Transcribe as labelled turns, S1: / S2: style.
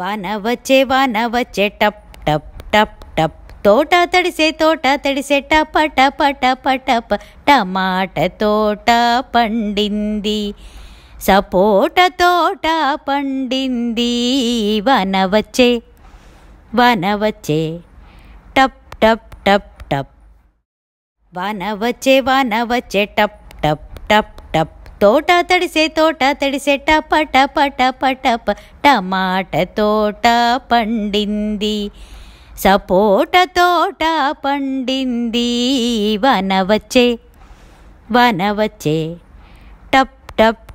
S1: వాన వచ్చే వాన వచ్చే టప్ టప్ టప్ టప్ తోట తడిసే తోట తడిసే టప టప టప టప టమాట తోట పండింది సపోట తోట పండింది వాన వచ్చే వాన వచ్చే టప్ టప్ టప్ టప్ వాన వచ్చే వాన వచ్చే టప్ టప్ టప్ తోట తడిసే తోట తడిసెట పట పట పట టమాట తోట పండింది సపోట తోట పండింది వనవచ్చే వనవచ్చే టప్ టప్